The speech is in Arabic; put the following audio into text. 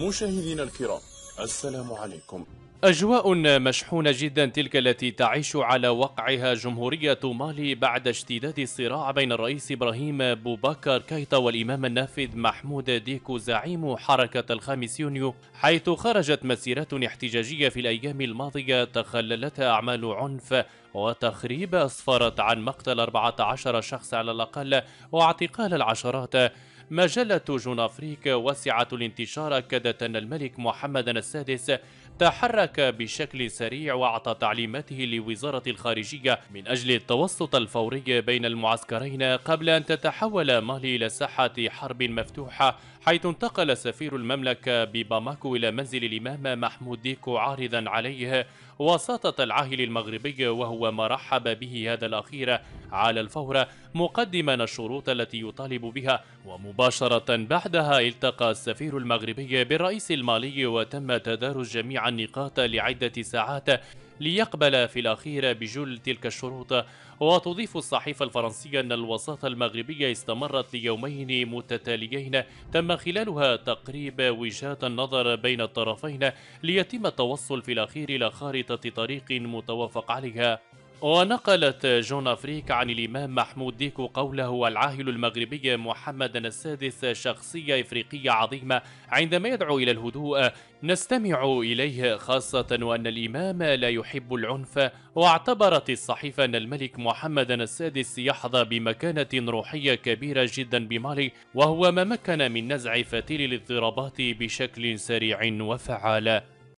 مشاهدينا الكرام السلام عليكم أجواء مشحونة جدا تلك التي تعيش على وقعها جمهورية مالي بعد اشتداد الصراع بين الرئيس إبراهيم بوبكر كايتا والإمام النافذ محمود ديكو زعيم حركة الخامس يونيو حيث خرجت مسيرات احتجاجية في الأيام الماضية تخللتها أعمال عنف وتخريب أسفرت عن مقتل 14 شخص على الأقل واعتقال العشرات مجلة جون أفريك واسعة الانتشار أكدت أن الملك محمد السادس تحرك بشكل سريع وأعطى تعليماته لوزارة الخارجية من أجل التوسط الفوري بين المعسكرين قبل أن تتحول مالي إلى ساحة حرب مفتوحة حيث انتقل سفير المملكة بباماكو إلى منزل الإمام محمود ديكو عارضا عليه وساطة العاهل المغربي وهو ما رحب به هذا الأخير على الفور مقدما الشروط التي يطالب بها ومباركة مباشرة بعدها التقى السفير المغربي بالرئيس المالي وتم تدارس جميع النقاط لعدة ساعات ليقبل في الأخير بجل تلك الشروط وتضيف الصحيفة الفرنسية أن الوساطة المغربية استمرت ليومين متتاليين تم خلالها تقريب وجهات النظر بين الطرفين ليتم التوصل في الأخير إلى خارطة طريق متوافق عليها ونقلت جون أفريك عن الإمام محمود ديكو قوله العاهل المغربي محمد السادس شخصية إفريقية عظيمة عندما يدعو إلى الهدوء نستمع إليه خاصة وأن الإمام لا يحب العنف واعتبرت الصحيفة أن الملك محمد السادس يحظى بمكانة روحية كبيرة جدا بمالي وهو ما مكن من نزع فتيل الاضطرابات بشكل سريع وفعال